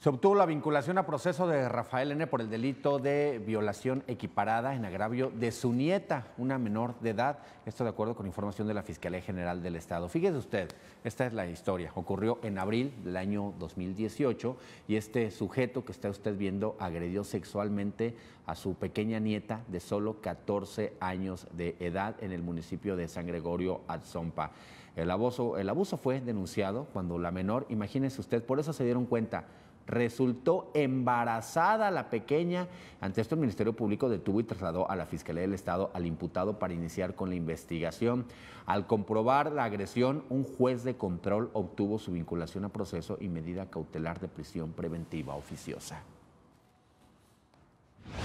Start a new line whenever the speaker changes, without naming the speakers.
Se obtuvo la vinculación a proceso de Rafael N. por el delito de violación equiparada en agravio de su nieta, una menor de edad. Esto de acuerdo con información de la Fiscalía General del Estado. Fíjese usted, esta es la historia. Ocurrió en abril del año 2018 y este sujeto que está usted viendo agredió sexualmente a su pequeña nieta de solo 14 años de edad en el municipio de San Gregorio Atzompa. El abuso, el abuso fue denunciado cuando la menor, imagínese usted, por eso se dieron cuenta Resultó embarazada la pequeña. Ante esto, el Ministerio Público detuvo y trasladó a la Fiscalía del Estado al imputado para iniciar con la investigación. Al comprobar la agresión, un juez de control obtuvo su vinculación a proceso y medida cautelar de prisión preventiva oficiosa.